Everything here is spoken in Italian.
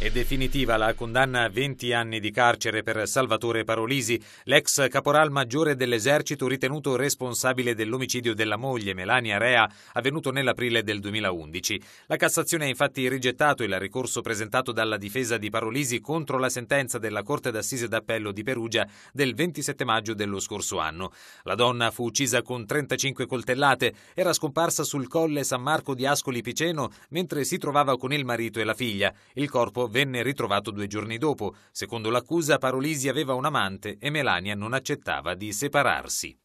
È definitiva la condanna a 20 anni di carcere per Salvatore Parolisi, l'ex caporal maggiore dell'esercito ritenuto responsabile dell'omicidio della moglie Melania Rea avvenuto nell'aprile del 2011. La Cassazione ha infatti rigettato il ricorso presentato dalla difesa di Parolisi contro la sentenza della Corte d'Assise d'Appello di Perugia del 27 maggio dello scorso anno. La donna fu uccisa con 35 coltellate, era scomparsa sul colle San Marco di Ascoli Piceno mentre si trovava con il marito e la figlia. Il corpo venne ritrovato due giorni dopo. Secondo l'accusa, Parolisi aveva un amante e Melania non accettava di separarsi.